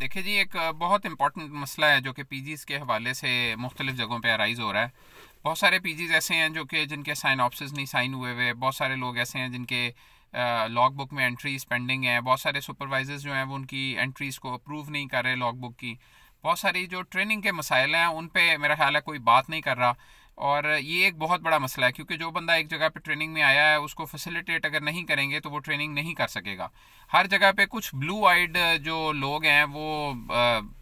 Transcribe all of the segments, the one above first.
देखिए जी एक बहुत इंपॉर्टेंट मसला है जो कि पीजीज़ के हवाले से मुख्तलिफ़ जगहों पे अराइज़ हो रहा है बहुत सारे पीजीज़ ऐसे हैं जो कि जिनके साइन ऑफिस नहीं साइन हुए हुए बहुत सारे लोग ऐसे हैं जिनके लॉग बुक में एंट्रीज पेंडिंग है बहुत सारे सुपरवाइज़र्स जो हैं वो उनकी एंट्रीज़ को अप्रूव नहीं कर रहे लॉग बुक की बहुत सारी जो ट्रेनिंग के मसाइल हैं उन पर मेरा ख्याल है कोई बात नहीं कर रहा और ये एक बहुत बड़ा मसला है क्योंकि जो बंदा एक जगह पे ट्रेनिंग में आया है उसको फैसिलिटेट अगर नहीं करेंगे तो वो ट्रेनिंग नहीं कर सकेगा हर जगह पे कुछ ब्लू आइड जो लोग हैं वो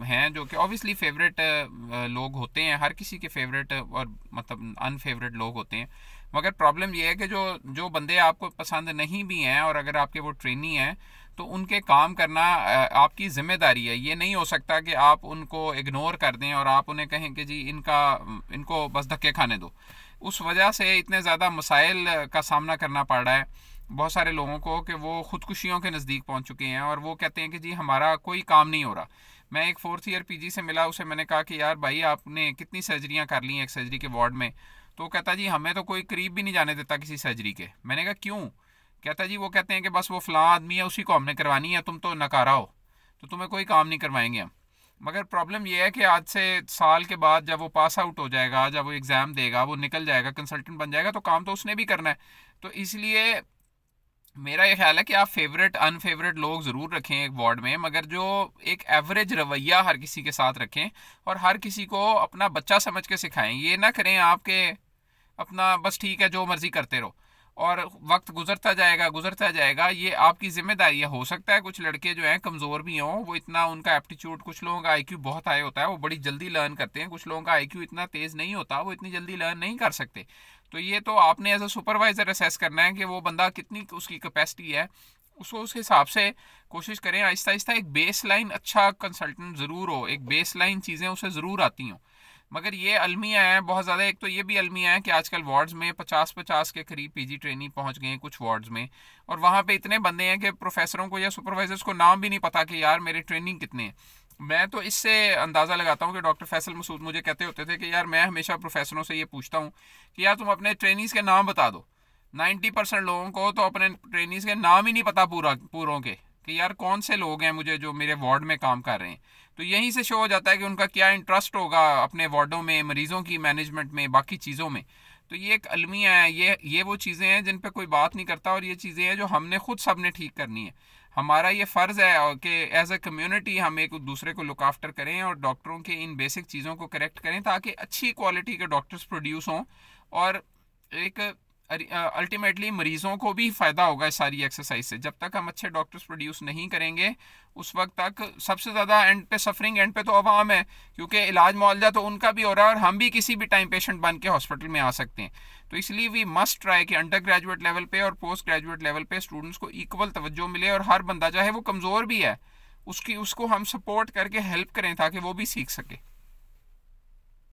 हैं जो कि ऑब्वियसली फेवरेट लोग होते हैं हर किसी के फेवरेट और मतलब अनफेवरेट लोग होते हैं मगर प्रॉब्लम ये है कि जो जो बंदे आपको पसंद नहीं भी हैं और अगर आपके वो ट्रेनी हैं तो उनके काम करना आपकी ज़िम्मेदारी है ये नहीं हो सकता कि आप उनको इग्नोर कर दें और आप उन्हें कहें कि जी इनका इनको बस धक्के खाने दो उस वजह से इतने ज़्यादा मसाइल का सामना करना पड़ रहा है बहुत सारे लोगों को कि वो ख़ुदकुशियों के नज़दीक पहुंच चुके हैं और वो कहते हैं कि जी हमारा कोई काम नहीं हो रहा मैं एक फोर्थ ईयर पीजी से मिला उसे मैंने कहा कि यार भाई आपने कितनी सर्जरियाँ कर ली एक सर्जरी के वार्ड में तो कहता जी हमें तो कोई करीब भी नहीं जाने देता किसी सर्जरी के मैंने कहा क्यों कहता है जी वो कहते हैं कि बस वो फ़लाँ आदमी है उसी को हमने करवानी है तुम तो नकारा हो तो तुम्हें कोई काम नहीं करवाएंगे हम मगर प्रॉब्लम यह है कि आज से साल के बाद जब वो पास आउट हो जाएगा जब वो एग्ज़ाम देगा वो निकल जाएगा कंसल्टेंट बन जाएगा तो काम तो उसने भी करना है तो इसलिए मेरा ये ख्याल है कि आप फेवरेट अनफेवरेट लोग ज़रूर रखें एक वार्ड में मगर जो एक एवरेज रवैया हर किसी के साथ रखें और हर किसी को अपना बच्चा समझ के सिखाएं ये ना करें आपके अपना बस ठीक है जो मर्ज़ी करते रहो और वक्त गुजरता जाएगा गुजरता जाएगा ये आपकी जिम्मेदारी है हो सकता है कुछ लड़के जो हैं कमज़ोर भी हों वो इतना उनका एप्टीट्यूड कुछ लोगों का आईक्यू बहुत हाई होता है वो बड़ी जल्दी लर्न करते हैं कुछ लोगों का आईक्यू इतना तेज़ नहीं होता वो इतनी जल्दी लर्न नहीं कर सकते तो ये तो आपने एज अ सुपरवाइज़र असेस करना है कि वो बंदा कितनी उसकी कैपेसिटी है उसको उस हिसाब से कोशिश करें आहिस्ता आहिस्ता एक बेस लाइन अच्छा कंसल्टेंट ज़रूर हो एक बेस लाइन चीज़ें उसे ज़रूर आती हों मगर ये अलमिया है बहुत ज़्यादा एक तो ये भी अलमिया है कि आजकल वार्ड्स में पचास पचास के करीब पीजी ट्रेनी पहुंच गए हैं कुछ वार्ड्स में और वहाँ पे इतने बंदे हैं कि प्रोफेसरों को या सुपरवाइजर्स को नाम भी नहीं पता कि यार मेरे ट्रेनिंग कितने हैं मैं तो इससे अंदाज़ा लगाता हूँ कि डॉक्टर फैसल मसूद मुझे कहते होते थे कि यार मैं हमेशा प्रोफेसरों से ये पूछता हूँ कि यार तुम अपने ट्रेनिंग्स के नाम बता दो नाइन्टी परसेंट लोगों को तो अपने ट्रेनिंग्स के नाम ही नहीं पता पूरा पूरों के कि यार कौन से लोग हैं मुझे जो मेरे वार्ड में काम कर रहे हैं तो यहीं से शो हो जाता है कि उनका क्या इंटरेस्ट होगा अपने वार्डों में मरीज़ों की मैनेजमेंट में बाकी चीज़ों में तो ये एक अलमिया है ये ये वो चीज़ें हैं जिन पर कोई बात नहीं करता और ये चीज़ें हैं जो हमने खुद सब ने ठीक करनी है हमारा ये फ़र्ज़ है कि एज अ कम्युनिटी हम एक दूसरे को लुक आफ्टर करें और डॉक्टरों के इन बेसिक चीज़ों को करेक्ट करें ताकि अच्छी क्वालिटी के डॉक्टर्स प्रोड्यूस हों और एक अल्टीमेटली मरीज़ों को भी फ़ायदा होगा इस सारी एक्सरसाइज से जब तक हम अच्छे डॉक्टर्स प्रोड्यूस नहीं करेंगे उस वक्त तक सबसे ज़्यादा एंड पे सफरिंग एंड पे तो अवाम है क्योंकि इलाज मुआवजा तो उनका भी हो रहा है और हम भी किसी भी टाइम पेशेंट बन के हॉस्पिटल में आ सकते हैं तो इसलिए वी मस्ट ट्राई कि अंडर ग्रेजुएट लेवल पे और पोस्ट ग्रेजुएट लेवल पे स्टूडेंट्स को इक्वल तवज्जो मिले और हर बंदा चाहे वो कमज़ोर भी है उसकी उसको हम सपोर्ट करके हेल्प करें ताकि वो भी सीख सके